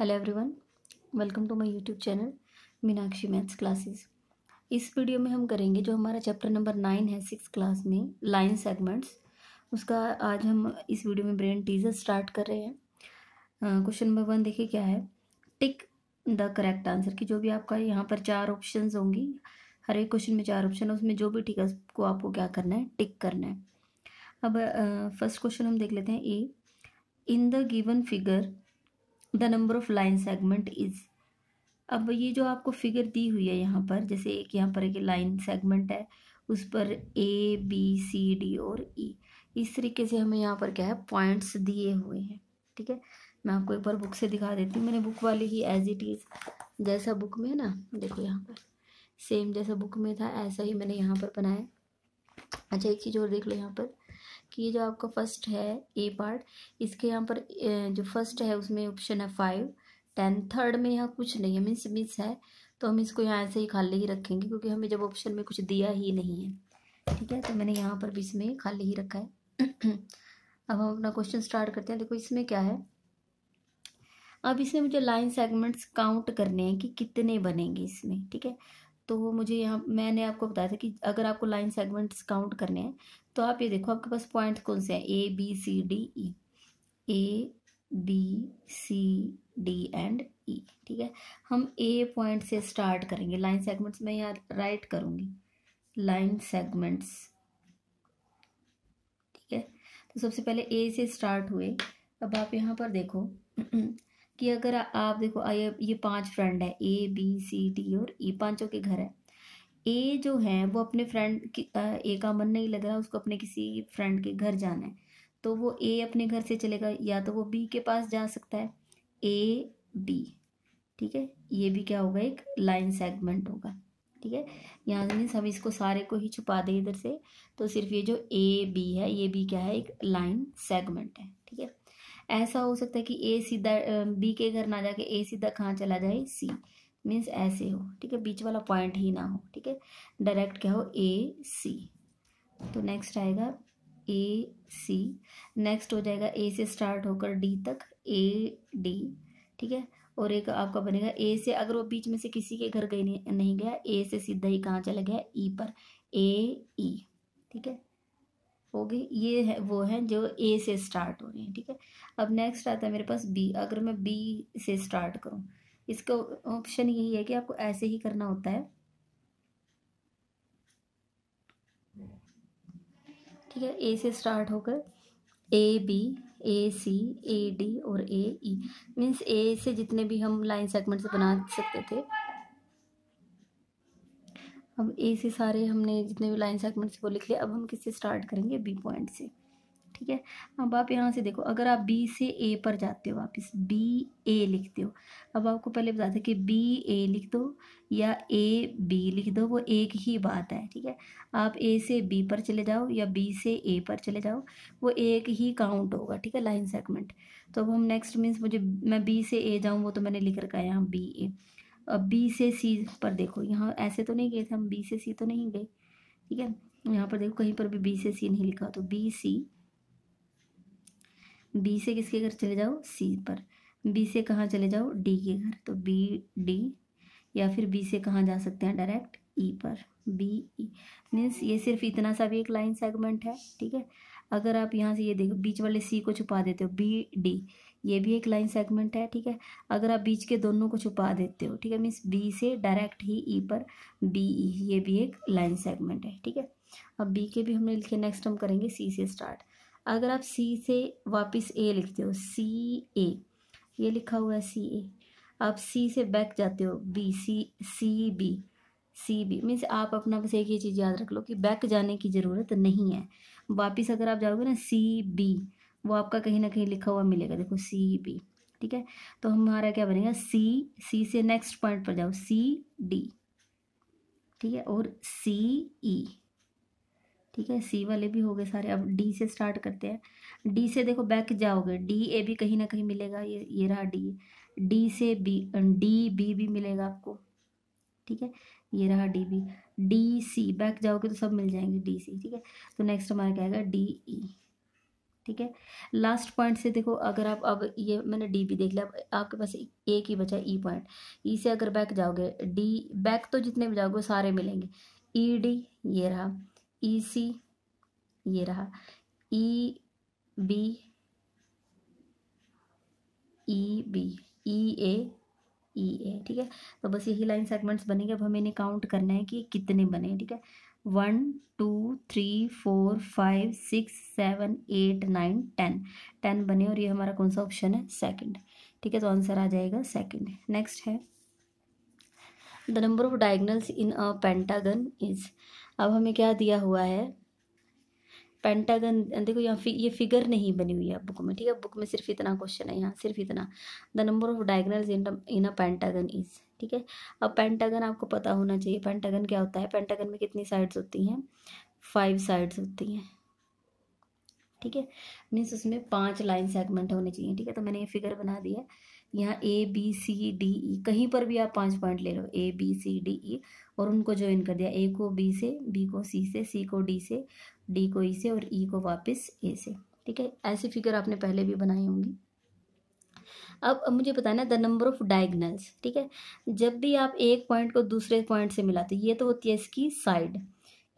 Hello everyone welcome to my YouTube channel Meenakshi maths classes इस video में हम करेंगे जो हमारा चैप्टर नंबर नाइन है सिक्स क्लास में लाइन सेगमेंट्स उसका आज हम इस वीडियो में ब्रेन टीजर स्टार्ट कर रहे हैं क्वेश्चन नंबर वन देखिए क्या है टिक द करेक्ट आंसर कि जो भी आपका यहाँ पर चार ऑप्शन होंगी हर एक क्वेश्चन में चार ऑप्शन है उसमें जो भी टिक को आपको क्या करना है टिक करना है अब फर्स्ट क्वेश्चन हम देख लेते हैं A in the given figure the number of line segment is अब ये जो आपको फिगर दी हुई है यहाँ पर जैसे एक यहाँ पर एक लाइन सेगमेंट है उस पर ए बी सी डी और ई e. इस तरीके से हमें यहाँ पर क्या है पॉइंट्स दिए हुए हैं ठीक है मैं आपको एक बार बुक से दिखा देती हूँ मैंने बुक वाली ही एज इट इज़ जैसा बुक में है ना देखो यहाँ पर सेम जैसा बुक में था ऐसा ही मैंने यहाँ पर बनाया अच्छा एक चीज़ और देख लो यहाँ पर ये जो आपका फर्स्ट है ए पार्ट इसके यहाँ पर जो फर्स्ट है उसमें ऑप्शन है फाइव टेन थर्ड में यहाँ कुछ नहीं है मीन्स मिस है तो हम इसको यहाँ ऐसे ही खाली ही रखेंगे क्योंकि हमें जब ऑप्शन में कुछ दिया ही नहीं है ठीक है तो मैंने यहाँ पर भी इसमें खाली ही रखा है अब हम अपना क्वेश्चन स्टार्ट करते हैं देखो इसमें क्या है अब इसमें मुझे लाइन सेगमेंट्स काउंट करने हैं कि कितने बनेंगे इसमें ठीक है तो मुझे यहाँ मैंने आपको बताया था कि अगर आपको लाइन सेगमेंट्स काउंट करने हैं तो आप ये देखो आपके पास पॉइंट कौन से हैं A B C D E A B C D and E ठीक है हम ए पॉइंट से स्टार्ट करेंगे लाइन सेगमेंट्स मैं यहाँ राइट करूँगी लाइन सेगमेंट्स ठीक है तो सबसे पहले ए से स्टार्ट हुए अब आप यहाँ पर देखो कि अगर आप देखो ये ये पांच फ्रेंड है ए बी सी डी और ई e पांचों के घर है ए जो है वो अपने फ्रेंड ए का मन नहीं लग रहा उसको अपने किसी फ्रेंड के घर जाना है तो वो ए अपने घर से चलेगा या तो वो बी के पास जा सकता है ए बी ठीक है ये भी क्या होगा एक लाइन सेगमेंट होगा ठीक है यहाँ मीन्स हम इसको सारे को ही छुपा दें इधर से तो सिर्फ ये जो ए बी है ये भी क्या है एक लाइन सेगमेंट है ठीक है ऐसा हो सकता है कि ए सीधा बी के घर ना जाके ए सीधा कहाँ चला जाए सी मीन्स ऐसे हो ठीक है बीच वाला पॉइंट ही ना हो ठीक है डायरेक्ट क्या हो ए सी तो नेक्स्ट आएगा ए सी नेक्स्ट हो जाएगा ए से स्टार्ट होकर डी तक ए डी ठीक है और एक आपका बनेगा ए से अगर वो बीच में से किसी के घर गई नहीं गया ए से सीधा ही कहाँ चला गया ई e पर ए ई e, ठीक है होगी ये है वो है जो ए से स्टार्ट हो रही है ठीक है अब नेक्स्ट आता है मेरे पास बी अगर मैं बी से स्टार्ट करूँ इसका ऑप्शन यही है कि आपको ऐसे ही करना होता है ठीक है ए से स्टार्ट होकर ए B A C A D और ए ई मीन्स ए से जितने भी हम लाइन सेगमेंट्स बना सकते थे अब ए से सारे हमने जितने भी लाइन सेगमेंट्स वो लिख लिया अब हम किससे स्टार्ट करेंगे बी पॉइंट से ठीक है अब आप यहाँ से देखो अगर आप बी से ए पर जाते हो वापस बी ए लिखते हो अब आपको पहले बताते कि बी ए लिख दो या ए बी लिख दो वो एक ही बात है ठीक है आप ए से बी पर चले जाओ या बी से ए पर चले जाओ वो एक ही काउंट होगा ठीक है लाइन सेगमेंट तो अब हम नेक्स्ट मीन्स मुझे मैं बी से ए जाऊँ वो तो मैंने लिख रखा है यहाँ बी ए अब बी से सी पर देखो यहाँ ऐसे तो नहीं गए थे हम बी से सी तो नहीं गए ठीक है यहाँ पर देखो कहीं पर भी बी से सी नहीं लिखा तो बी सी बी से किसके घर चले जाओ सी पर बी से कहाँ चले जाओ डी के घर तो बी डी या फिर बी से कहाँ जा सकते हैं डायरेक्ट ई e पर बी ई मीन्स ये सिर्फ इतना सा भी एक लाइन सेगमेंट है ठीक है अगर आप यहाँ से ये देखो बीच वाले सी को छुपा देते हो बी डी ये भी एक लाइन सेगमेंट है ठीक है अगर आप बीच के दोनों को छुपा देते हो ठीक है मीन्स बी से डायरेक्ट ही ई पर बी ई ये भी एक लाइन सेगमेंट है ठीक है अब बी के भी हमने लिखे नेक्स्ट हम करेंगे सी से स्टार्ट अगर आप सी से वापस ए लिखते हो सी ए ये लिखा हुआ है सी ए आप सी से बैक जाते हो B C C B C B means आप अपना बस एक ये चीज़ याद रख लो कि बैक जाने की ज़रूरत नहीं है वापस अगर आप जाओगे ना सी बी वो आपका कहीं ना कहीं लिखा हुआ मिलेगा देखो सी बी ठीक है तो हमारा क्या बनेगा सी सी से नेक्स्ट पॉइंट पर जाओ सी डी ठीक है और सी ई e, ठीक है सी वाले भी हो गए सारे अब डी से स्टार्ट करते हैं डी से देखो बैक जाओगे डी ए भी कहीं ना कहीं मिलेगा ये ये रहा डी डी से बी डी बी भी मिलेगा आपको ठीक है ये रहा D B D C back जाओगे तो सब मिल जाएंगे डी सी ठीक है तो नेक्स्ट हमारा क्या आएगा डी ई e, ठीक है लास्ट पॉइंट से देखो अगर आप अब ये मैंने डी भी देख लिया आपके पास एक ही बचा ई पॉइंट ई से अगर बैक जाओगे डी बैक तो जितने भी जाओगे सारे मिलेंगे ई e डी ये रहा ई e सी ये रहा E B E B E ए ई ए ठीक है तो बस यही लाइन सेगमेंट्स बनेंगे अब हमें इन्हें काउंट करना है कि कितने बने ठीक है one two three four five six seven eight nine ten ten बने और ये हमारा कौन सा ऑप्शन है सेकंड ठीक है तो आंसर आ जाएगा सेकंड नेक्स्ट है the number of diagonals in a pentagon is अब हमें क्या दिया हुआ है पेंटागन देखो यहाँ फि, ये फिगर नहीं बनी हुई है बुक में ठीक है बुक में सिर्फ इतना क्वेश्चन है यहाँ सिर्फ इतना the number of diagonal in in a pentagon is ठीक है अब पेंटागन आपको पता होना चाहिए पेंटागन क्या होता है पेंटागन में कितनी साइड्स होती हैं फाइव साइड्स होती हैं ठीक है मीन्स उसमें पांच लाइन सेगमेंट होने चाहिए ठीक है तो मैंने ये फिगर बना दिया है यहाँ ए बी सी डी ई कहीं पर भी आप पांच पॉइंट ले लो ए बी सी डी ई और उनको ज्वाइन कर दिया ए को बी से बी को सी से सी को डी से डी को ई e से और ई e को वापस ए से ठीक है ऐसी फिगर आपने पहले भी बनाई होंगी अब मुझे बताना द नंबर ऑफ डायगनल्स ठीक है जब भी आप एक पॉइंट को दूसरे पॉइंट से मिलाते ये तो होती है इसकी साइड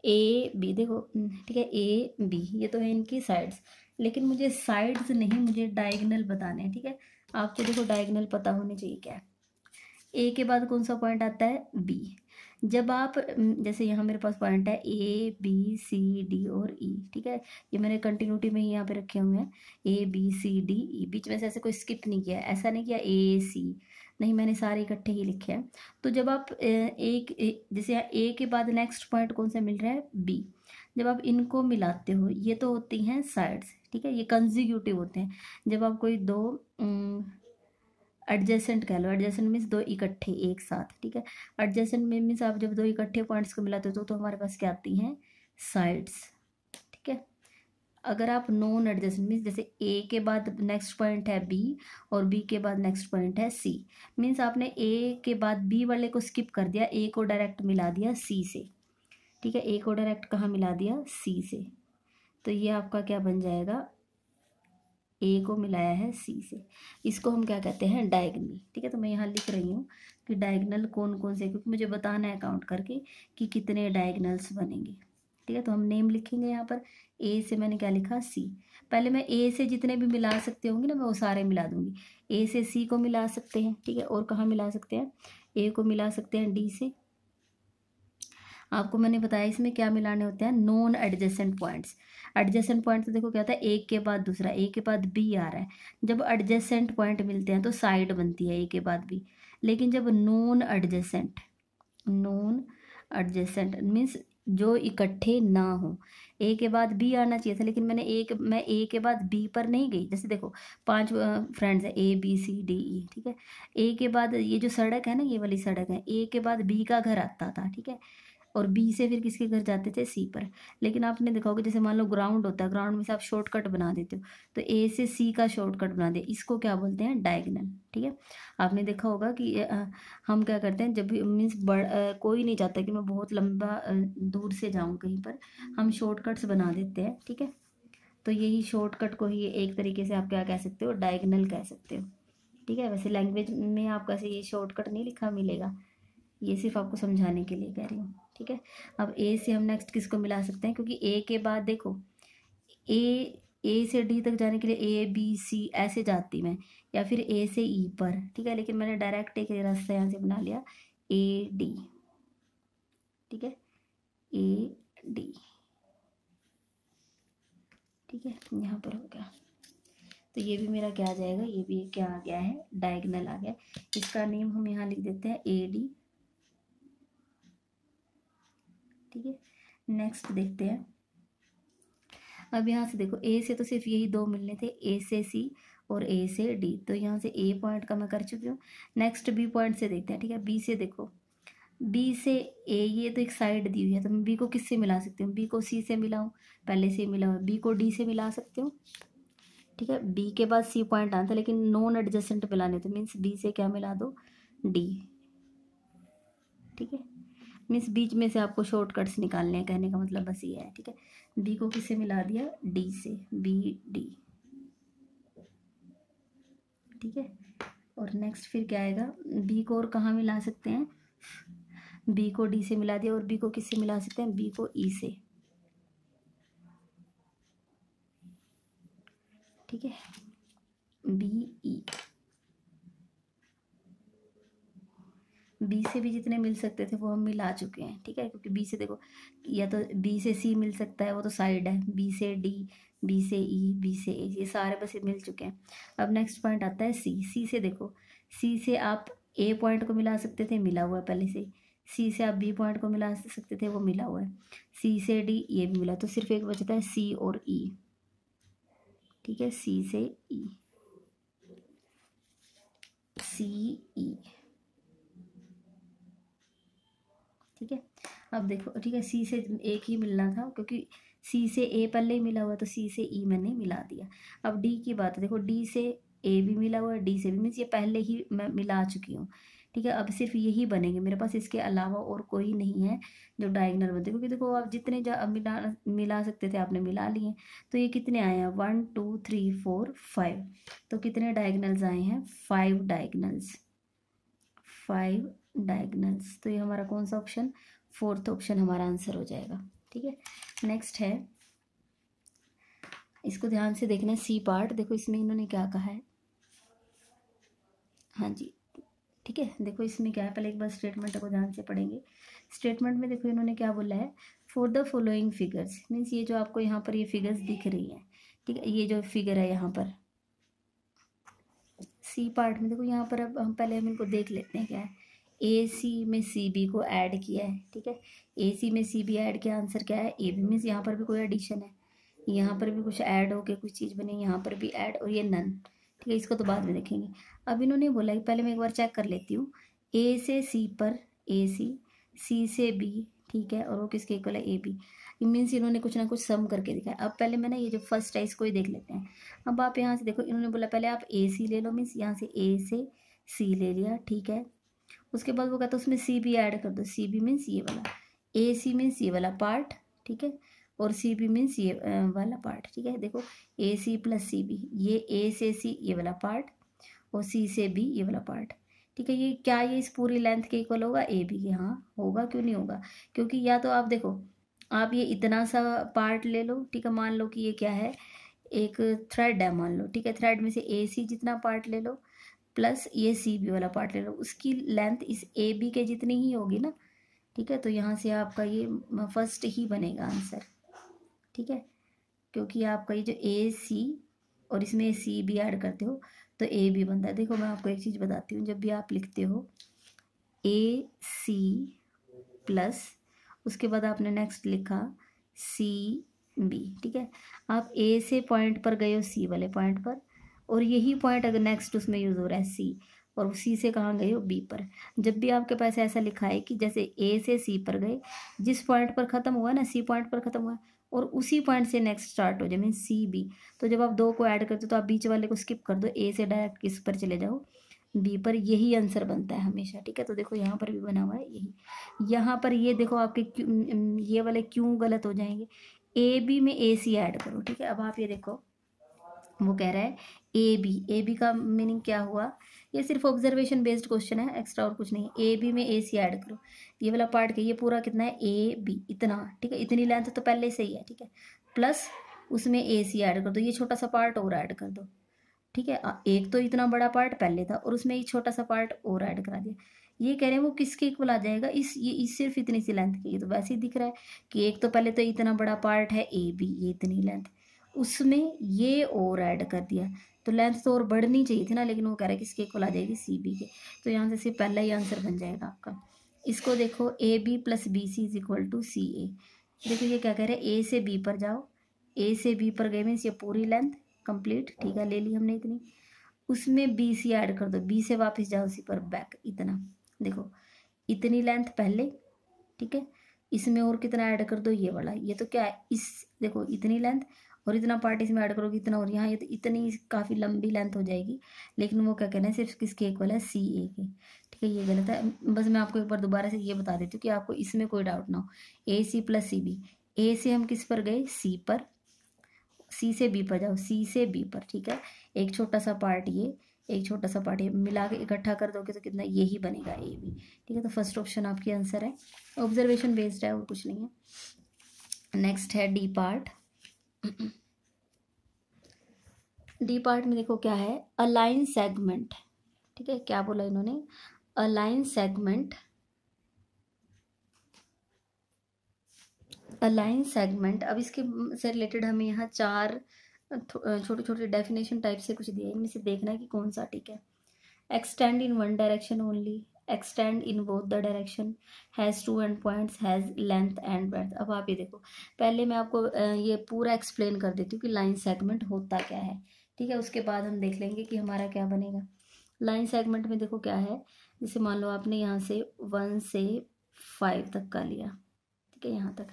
ए बी देखो हम्म, ठीक है ए बी ये तो है इनकी साइड्स लेकिन मुझे साइड्स नहीं मुझे डायगनल बताने ठीक है आपको देखो डायगनल पता होनी चाहिए क्या है ए के बाद कौन सा पॉइंट आता है बी जब आप जैसे यहाँ मेरे पास पॉइंट है ए बी सी डी और ई e, ठीक है ये मैंने कंटिन्यूटी में ही यहाँ पे रखे हुए हैं ए बी सी डी ई बीच में से ऐसे कोई स्किप नहीं किया ऐसा नहीं किया ए सी नहीं मैंने सारे इकट्ठे ही लिखे हैं तो जब आप एक जैसे यहाँ ए के बाद नेक्स्ट पॉइंट कौन सा मिल रहा है बी जब आप इनको मिलाते हो ये तो होती हैं साइड्स ठीक है ये कंजिक्यूटिव होते हैं जब आप कोई दो एडजेसेंट कह लो एडजेसेंट मीन्स दो इकट्ठे एक साथ ठीक है एडजेसेंट में मीन्स आप जब दो इकट्ठे पॉइंट्स को मिलाते हो तो, तो हमारे पास क्या आती हैं साइड्स ठीक है अगर आप नॉन एडजेसेंट मीन्स जैसे ए के बाद नेक्स्ट पॉइंट है बी और बी के बाद नेक्स्ट पॉइंट है सी मीन्स आपने ए के बाद बी वाले को स्किप कर दिया ए को डायरेक्ट मिला दिया सी से ठीक है ए को डायरेक्ट कहाँ मिला दिया सी से तो ये आपका क्या बन जाएगा ए को मिलाया है सी से इसको हम क्या कहते हैं डायगनल ठीक है तो मैं यहाँ लिख रही हूँ कि डायगनल कौन कौन से क्योंकि मुझे बताना है काउंट करके कि कितने डायगनल्स बनेंगे ठीक है तो हम नेम लिखेंगे यहाँ पर ए से मैंने क्या लिखा सी पहले मैं ए से जितने भी मिला सकते होंगे ना मैं वो सारे मिला दूंगी ए से सी को मिला सकते हैं ठीक है और कहाँ मिला सकते हैं ए को मिला सकते हैं डी से आपको मैंने बताया इसमें क्या मिलाने होते हैं non adjacent points adjacent point तो देखो क्या होता है एक के बाद दूसरा एक के बाद बी आ रहा है जब एडजेसेंट पॉइंट मिलते हैं तो साइड बनती है ए के बाद बी लेकिन जब non adjacent non adjacent means जो इकट्ठे ना हो ए के बाद बी आना चाहिए था लेकिन मैंने एक मैं ए के बाद बी पर नहीं गई जैसे देखो पांच फ्रेंड्स हैं ए बी सी डी ई ठीक है ए के बाद ये जो सड़क है ना ये वाली सड़क है ए के बाद बी का घर आता था ठीक है और बी से फिर किसके घर जाते थे सी पर लेकिन आपने देखा होगा जैसे मान लो ग्राउंड होता है ग्राउंड में से आप शॉर्टकट बना देते हो तो ए से सी का शॉर्टकट बना दे इसको क्या बोलते हैं डायगनल ठीक है आपने देखा होगा कि हम क्या करते हैं जब भी मीन्स बड़ कोई नहीं चाहता कि मैं बहुत लंबा दूर से जाऊँ कहीं पर हम शॉर्टकट्स बना देते हैं ठीक है तो यही शॉर्टकट को ही एक तरीके से आप क्या कह सकते हो डायगनल कह सकते हो ठीक है वैसे लैंग्वेज में आपका से ये शॉर्टकट नहीं लिखा मिलेगा ये सिर्फ आपको समझाने के लिए कह रही हूँ ठीक है अब ए से हम नेक्स्ट किसको मिला सकते हैं क्योंकि ए के बाद देखो ए ए से डी तक जाने के लिए ए बी सी ऐसे जाती मैं या फिर ए से ई e पर ठीक है लेकिन मैंने डायरेक्ट एक रास्ता यहाँ से बना लिया ए डी ठीक है ए डी ठीक है यहाँ पर हो गया तो ये भी मेरा क्या आ जाएगा ये भी क्या आ गया है डायगनल आ गया इसका नेम हम यहाँ लिख देते हैं ए डी ठीक है नेक्स्ट देखते हैं अब यहाँ से देखो ए से तो सिर्फ यही दो मिलने थे ए से सी और ए से डी तो यहाँ से ए पॉइंट का मैं कर चुकी हूँ नेक्स्ट बी पॉइंट से देखते हैं ठीक है बी से देखो बी से ए ये तो एक साइड दी हुई है तो मैं बी को किससे मिला सकती हूँ बी को सी से मिलाऊँ पहले से मिला बी को डी से मिला सकती हूँ ठीक है बी के बाद सी पॉइंट आना था लेकिन नॉन एडजस्टेंट मिलाने थे मीन्स बी से क्या मिला दो डी ठीक है मीन्स बीच में से आपको शॉर्टकट्स निकालने हैं कहने का मतलब बस ये है ठीक है बी को किससे मिला दिया डी से बी डी ठीक है और नेक्स्ट फिर क्या आएगा बी को और कहाँ मिला सकते हैं बी को डी से मिला दिया और बी को किससे मिला सकते हैं बी को ई e से ठीक है बी ई e. बी से भी जितने मिल सकते थे वो हम मिला चुके हैं ठीक है क्योंकि बी से देखो या तो बी से सी मिल सकता है वो तो साइड है बी से डी बी से ई e, बी से ए ये सारे बस मिल चुके हैं अब नेक्स्ट पॉइंट आता है सी सी से देखो सी से आप ए पॉइंट को मिला सकते थे मिला हुआ है पहले से सी से आप बी पॉइंट को मिला सकते थे वो मिला हुआ है सी से डी ये भी मिला तो सिर्फ एक बचता है सी और ई e. ठीक है सी से ई सी ई ठीक है अब देखो ठीक है सी से एक ही मिलना था क्योंकि सी से ए पहले ही मिला हुआ तो सी से ई e मैंने मिला दिया अब डी की बात है देखो डी से ए भी मिला हुआ है डी से भी मीन्स ये पहले ही मैं मिला चुकी हूँ ठीक है अब सिर्फ यही बनेंगे मेरे पास इसके अलावा और कोई नहीं है जो डायगनल बनते क्योंकि देखो आप जितने अब मिला मिला सकते थे आपने मिला लिए तो ये कितने आए हैं one two three four five तो कितने डायगनल्स आए हैं फाइव डायगनल्स फाइव डायगनल्स तो ये हमारा कौन सा ऑप्शन फोर्थ ऑप्शन हमारा आंसर हो जाएगा ठीक है नेक्स्ट है इसको ध्यान से देखना है सी पार्ट देखो इसमें इन्होंने क्या कहा है हाँ जी ठीक है देखो इसमें क्या है पहले एक बार स्टेटमेंट को ध्यान से पढ़ेंगे स्टेटमेंट में देखो इन्होंने क्या बोला है for the following figures means ये जो आपको यहाँ पर ये फिगर्स दिख रही है ठीक है ये जो फिगर है यहाँ पर सी पार्ट में देखो यहाँ पर अब हम पहले हम इनको देख लेते हैं क्या है ए सी में सी बी को ऐड किया है ठीक है ए सी में सी बी ऐड किया आंसर क्या है ए बी मीन्स यहाँ पर भी कोई एडिशन है यहाँ पर भी कुछ ऐड हो के कुछ चीज़ बनी यहाँ पर भी ऐड और ये नन ठीक है इसको तो बाद में देखेंगे अब इन्होंने बोला कि पहले मैं एक बार चेक कर लेती हूँ ए से सी पर ए सी सी से बी ठीक है और वो किसके इक्वल है ए बी मीन्स इन्होंने कुछ ना कुछ सम करके दिखाया अब पहले मैं ना ये जो फर्स्ट है इसको ही देख लेते हैं अब आप यहाँ से देखो इन्होंने बोला पहले आप ए सी ले लो मीन्स यहाँ से ए से सी ले लिया ठीक है उसके बाद वो कहता है उसमें सी बी ऐड कर दो सी बी मीन्स ये वाला ए सी मीन्स ये वाला पार्ट ठीक है और सी बी मीन्स ये वाला पार्ट ठीक है देखो ए सी प्लस सी बी ये ए से सी ये वाला पार्ट और सी से बी ये वाला पार्ट ठीक है ये क्या ये इस पूरी लेंथ के इक्वल होगा ए बी के हाँ होगा क्यों नहीं होगा क्योंकि या तो आप देखो आप ये इतना सा पार्ट ले लो ठीक है मान लो कि ये क्या है एक थ्रेड है मान लो ठीक है थ्रेड में से ए सी जितना पार्ट ले लो प्लस ये सी बी वाला पार्ट ले लो उसकी लेंथ इस ए बी के जितनी ही होगी ना ठीक है तो यहाँ से आपका ये फर्स्ट ही बनेगा आंसर ठीक है क्योंकि आपका ये जो ए सी और इसमें सी बी ऐड करते हो तो ए बी बनता है देखो मैं आपको एक चीज़ बताती हूँ जब भी आप लिखते हो ए सी प्लस उसके बाद आपने नेक्स्ट लिखा सी बी ठीक है आप ए से पॉइंट पर गए हो सी वाले पॉइंट पर और यही पॉइंट अगर नेक्स्ट उसमें यूज़ हो रहा है सी और उसी से कहाँ गए हो बी पर जब भी आपके पास ऐसा लिखा है कि जैसे ए से सी पर गए जिस पॉइंट पर ख़त्म हुआ ना सी पॉइंट पर ख़त्म हुआ और उसी पॉइंट से नेक्स्ट स्टार्ट हो जाए मीन सी बी तो जब आप दो को ऐड करते हो तो आप बीच वाले को स्किप कर दो ए से डायरेक्ट किस पर चले जाओ बी पर यही आंसर बनता है हमेशा ठीक है तो देखो यहाँ पर भी बना हुआ है यही यहाँ पर ये देखो आपके क्यों ये वाले क्यों गलत हो जाएंगे ए बी में ए सी ऐड करो ठीक है अब आप ये देखो वो कह रहा है ए बी ए बी का मीनिंग क्या हुआ ये सिर्फ ऑब्जर्वेशन बेस्ड क्वेश्चन है एक्स्ट्रा और कुछ नहीं ए बी में ए सी ऐड करो ये वाला पार्ट कहिए पूरा कितना है ए बी इतना ठीक है इतनी लेंथ तो पहले से ही है ठीक है प्लस उसमें ए सी ऐड कर दो ये छोटा सा पार्ट और ऐड कर दो ठीक है एक तो इतना बड़ा पार्ट पहले था और उसमें ये छोटा सा पार्ट और ऐड करा दिया ये कह रहे हैं वो किसके इक्वल आ जाएगा इस ये इस सिर्फ इतनी सी लेंथ की तो वैसे ही दिख रहा है कि एक तो पहले तो इतना बड़ा पार्ट है ए बी ये इतनी लेंथ उसमें ये और ऐड कर दिया तो लेंथ तो और बढ़नी चाहिए थी ना लेकिन वो कह रहा है कि इसके इक्वल आ जाएगी सी बी के तो यहाँ से सिर्फ पहला ही आंसर बन जाएगा आपका इसको देखो A B plus B C is equal to C A देखो ये क्या कह रहे हैं ए से बी पर जाओ ए से बी पर गए मीन्स ये पूरी लेंथ कंप्लीट ठीक है ले ली हमने इतनी उसमें बी सी ऐड कर दो बी से वापस जाओ उसी पर बैक इतना देखो इतनी लेंथ पहले ठीक है इसमें और कितना ऐड कर दो ये वाला ये तो क्या है इस देखो इतनी लेंथ और इतना पार्ट इसमें ऐड करोगे इतना और यहाँ ये तो इतनी काफ़ी लंबी लेंथ हो जाएगी लेकिन वो क्या कहना है सिर्फ किसके एक वाला है सी ए के ठीक है ये गलत है बस मैं आपको एक बार दोबारा से ये बता देती हूँ कि आपको इसमें कोई डाउट ना हो ए सी प्लस सी बी ए से हम किस पर गए सी पर सी से बी पर जाओ सी से बी पर ठीक है एक छोटा सा पार्ट ये एक छोटा सा पार्ट ये मिला के इकट्ठा कर दोगे तो कितना ये ही बनेगा ए बी ठीक है तो फर्स्ट ऑप्शन आपकी आंसर है ऑब्जर्वेशन बेस्ड है और कुछ नहीं है नेक्स्ट है डी पार्ट डी पार्ट में देखो क्या है अलाइन सेगमेंट ठीक है क्या बोला इन्होंने अलाइन सेगमेंट अलाइन सेगमेंट अब इसके से रिलेटेड हमें यहाँ चार छोटे छोटे डेफिनेशन टाइप से कुछ दिया है इनमें से देखना है कि कौन सा ठीक है extend in one direction only extend in both the direction has two end points has length and breadth अब आप ये देखो पहले मैं आपको ये पूरा एक्सप्लेन कर देती हूँ कि लाइन सेगमेंट होता क्या है ठीक है उसके बाद हम देख लेंगे कि हमारा क्या बनेगा लाइन सेगमेंट में देखो क्या है जैसे मान लो आपने यहाँ से वन से फाइव तक का लिया ठीक है यहाँ तक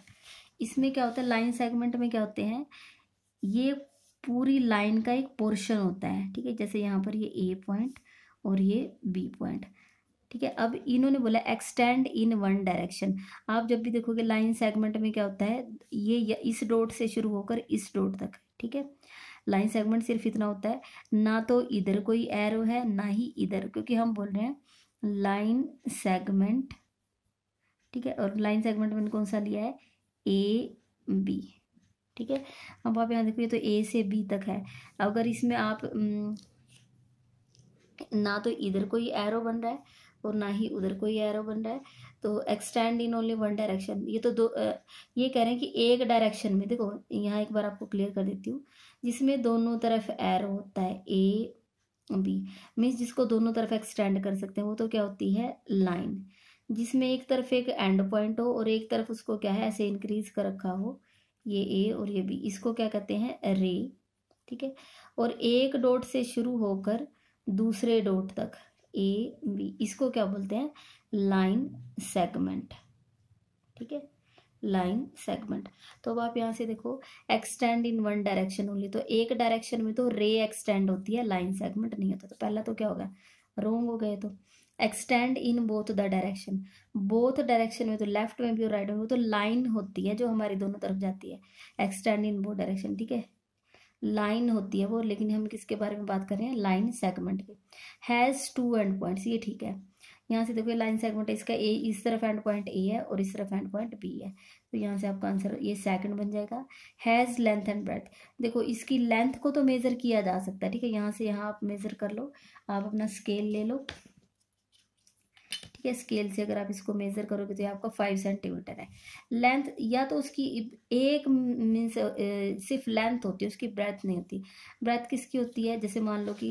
इसमें क्या होता है लाइन सेगमेंट में क्या होते हैं ये पूरी लाइन का एक पोर्शन होता है ठीक है जैसे यहाँ पर ये ए पॉइंट और ये बी पॉइंट ठीक है अब इन्होंने बोला एक्सटेंड इन वन डायरेक्शन आप जब भी देखोगे लाइन सेगमेंट में क्या होता है ये इस डोट से शुरू होकर इस डोट तक ठीक है लाइन सेगमेंट सिर्फ इतना होता है ना तो इधर कोई एरो है ना ही इधर क्योंकि हम बोल रहे हैं लाइन सेगमेंट ठीक है और लाइन सेगमेंट मैंने कौन सा लिया है ए बी ठीक है अब आप यहाँ देखो ये तो ए से बी तक है अगर इसमें आप हम्म, ना तो इधर कोई एरो बन रहा है और ना ही उधर कोई एरो बन रहा है तो extend in only one direction ये तो दो ये कह रहे हैं कि एक डायरेक्शन में देखो यहाँ एक बार आपको क्लियर कर देती हूँ जिसमें दोनों तरफ एरो होता है ए बी मीन्स जिसको दोनों तरफ एक्सटेंड कर सकते हैं वो तो क्या होती है लाइन जिसमें एक तरफ एक एंड पॉइंट हो और एक तरफ उसको क्या है ऐसे इंक्रीज कर रखा हो ये ए और ये बी इसको क्या कहते हैं रे ठीक है और एक डॉट से शुरू होकर दूसरे डॉट तक ए बी इसको क्या बोलते हैं लाइन सेगमेंट ठीक है लाइन सेगमेंट तो अब आप यहाँ से देखो extend in one direction only तो एक डायरेक्शन में तो रे एक्सटेंड होती है लाइन सेगमेंट नहीं होता तो पहला तो क्या होगा रोंग हो गए तो extend in both the direction both direction में तो लेफ्ट में भी और राइट में भी तो लाइन होती है जो हमारी दोनों तरफ जाती है एक्सटेंड इन बोथ डायरेक्शन ठीक है लाइन होती है वो लेकिन हम किसके बारे में बात कर रहे हैं लाइन सेगमेंट की हैज़ टू एंड पॉइंट्स ये ठीक है यहाँ से देखो लाइन सेगमेंट है इसका ए इस तरफ एंड पॉइंट ए है और इस तरफ एंड पॉइंट बी है तो यहाँ से आपका आंसर ये सेकंड बन जाएगा हैज़ लेंथ एंड ब्रेथ देखो इसकी लेंथ को तो मेज़र किया जा सकता है ठीक है यहाँ से यहाँ आप मेज़र कर लो आप अपना स्केल ले लो ठीक है स्केल से अगर आप इसको मेजर करोगे तो ये आपका फाइव सेंटीमीटर है लेंथ या तो उसकी एक मीन्स सिर्फ लेंथ होती है उसकी ब्रेथ नहीं होती ब्रेथ किसकी होती है जैसे मान लो कि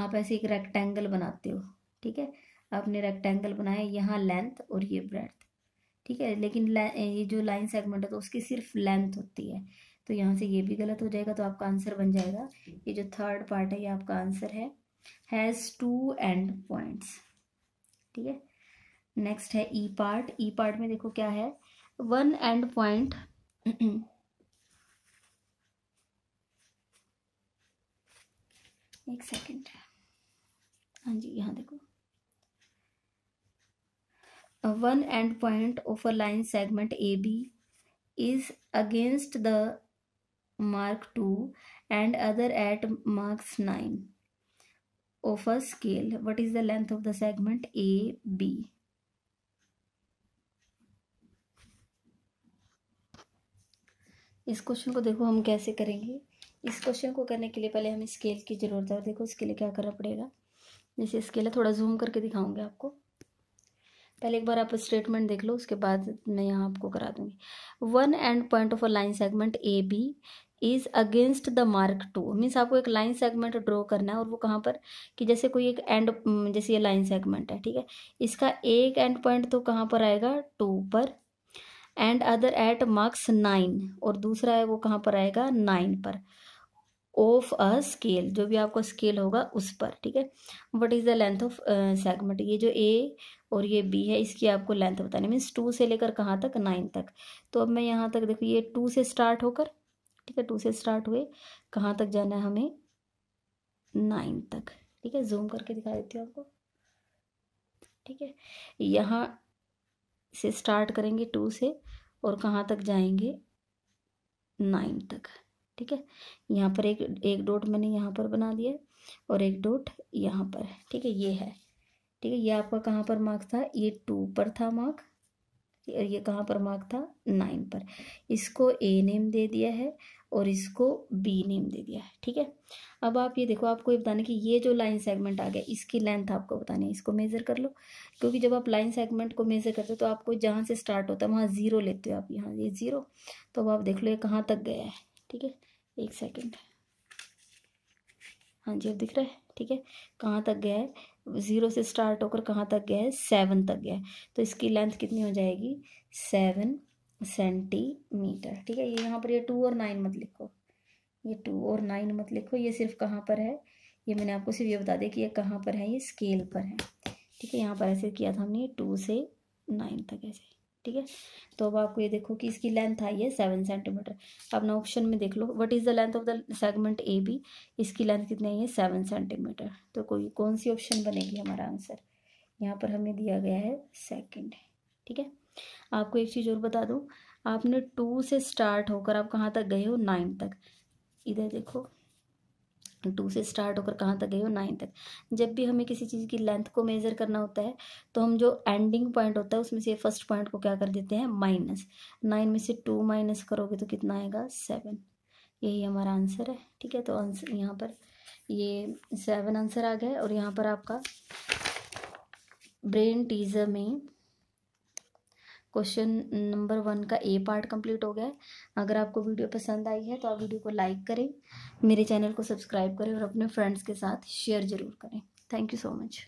आप ऐसे एक रेक्टेंगल बनाते हो ठीक है आपने रेक्टेंगल बनाया यहाँ लेंथ और ये ब्रेथ ठीक है लेकिन ये जो लाइन सेगमेंट है तो उसकी सिर्फ लेंथ होती है तो यहाँ से ये भी गलत हो जाएगा तो आपका आंसर बन जाएगा ये जो थर्ड पार्ट है ये आपका आंसर है हैज़ टू एंड पॉइंट्स ठीक है नेक्स्ट है ई पार्ट ई पार्ट में देखो क्या है वन एंड पॉइंट एक सेकेंड हाँ जी यहाँ देखो one end point of a line segment A B is against the mark two and other at marks nine of a scale what is the length of the segment A B इस question को देखो हम कैसे करेंगे इस question को करने के लिए पहले हमें स्केल की ज़रूरत है और देखो इसके लिए क्या करना पड़ेगा जैसे स्केल है थोड़ा जूम करके दिखाऊंगी आपको पहले एक बार आप स्टेटमेंट देख लो उसके बाद मैं यहाँ आपको करा दूंगी one end point of a line segment A B is against the mark two means आपको एक लाइन सेगमेंट ड्रॉ करना है और वो कहाँ पर कि जैसे कोई एक एंड जैसे ये लाइन सेगमेंट है ठीक है इसका एक एंड पॉइंट तो कहाँ पर आएगा टू पर and other at marks nine और दूसरा है वो कहाँ पर आएगा नाइन पर ऑफ अ स्केल जो भी आपको स्केल होगा उस पर ठीक है what is the length of segment ये जो ए और ये बी है इसकी आपको लेंथ बतानी मीन्स टू से लेकर कहाँ तक नाइन तक तो अब मैं यहाँ तक देखूँ ये टू से स्टार्ट होकर ठीक है टू से स्टार्ट हुए कहाँ तक जाना है हमें नाइन तक ठीक है जूम करके दिखा देती हूँ आपको ठीक है यहाँ से स्टार्ट करेंगे टू से और कहाँ तक जाएंगे नाइन तक ठीक है यहाँ पर एक एक डॉट मैंने यहाँ पर बना दिया और एक डॉट यहाँ पर ठीक है ये है ठीक है ये आपका कहाँ पर मार्क था ये टू पर था मार्क और ये कहाँ पर मार्क था नाइन पर इसको ए नेम दे दिया है और इसको बी नेम दे दिया है ठीक है अब आप ये देखो आपको ये बताना कि ये जो लाइन सेगमेंट आ गया इसकी लेंथ आपको बतानी है इसको मेज़र कर लो क्योंकि जब आप लाइन सेगमेंट को मेज़र करते हो तो आपको जहाँ से स्टार्ट होता है वहाँ ज़ीरो लेते हो आप यहाँ ये ज़ीरो तो अब आप देख लो ये कहाँ तक गया है ठीक है एक सेकेंड हाँ जी अब दिख रहा है ठीक है कहाँ तक गया है ज़ीरो से स्टार्ट होकर कहाँ तक गया है सेवन तक गया है तो इसकी लेंथ कितनी हो जाएगी सेवन सेंटीमीटर ठीक है ये यहाँ पर ये टू और नाइन मत लिखो ये टू और नाइन मत लिखो ये सिर्फ कहाँ पर है ये मैंने आपको सिर्फ ये बता दिया कि ये कहाँ पर है ये स्केल पर है ठीक है यहाँ पर ऐसे किया था हमने टू से नाइन तक ऐसे ठीक है तो अब आपको ये देखो कि इसकी लेंथ आई है सेवन सेंटीमीटर अपना ऑप्शन में देख लो what is the length of the segment A B इसकी लेंथ कितनी आई है सेवन सेंटीमीटर तो कोई कौन सी ऑप्शन बनेगी हमारा आंसर यहाँ पर हमें दिया गया है सेकेंड ठीक है आपको एक चीज़ और बता दूँ आपने टू से स्टार्ट होकर आप कहाँ तक गए हो नाइन तक इधर देखो टू से स्टार्ट होकर कहाँ तक गए हो नाइन तक जब भी हमें किसी चीज़ की लेंथ को मेज़र करना होता है तो हम जो एंडिंग पॉइंट होता है उसमें से फर्स्ट पॉइंट को क्या कर देते हैं माइनस नाइन में से टू माइनस करोगे तो कितना आएगा सेवन यही हमारा आंसर है ठीक है तो आंसर यहाँ पर ये सेवन आंसर आ गया और यहाँ पर आपका ब्रेन टीजर में क्वेश्चन नंबर वन का ए पार्ट कंप्लीट हो गया है अगर आपको वीडियो पसंद आई है तो आप वीडियो को लाइक करें मेरे चैनल को सब्सक्राइब करें और अपने फ्रेंड्स के साथ शेयर ज़रूर करें थैंक यू सो मच